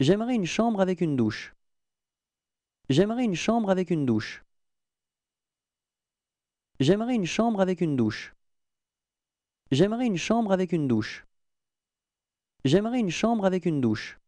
J'aimerais une chambre avec une douche. J'aimerais une chambre avec une douche. J'aimerais une chambre avec une douche. J'aimerais une chambre avec une douche. J'aimerais une chambre avec une douche.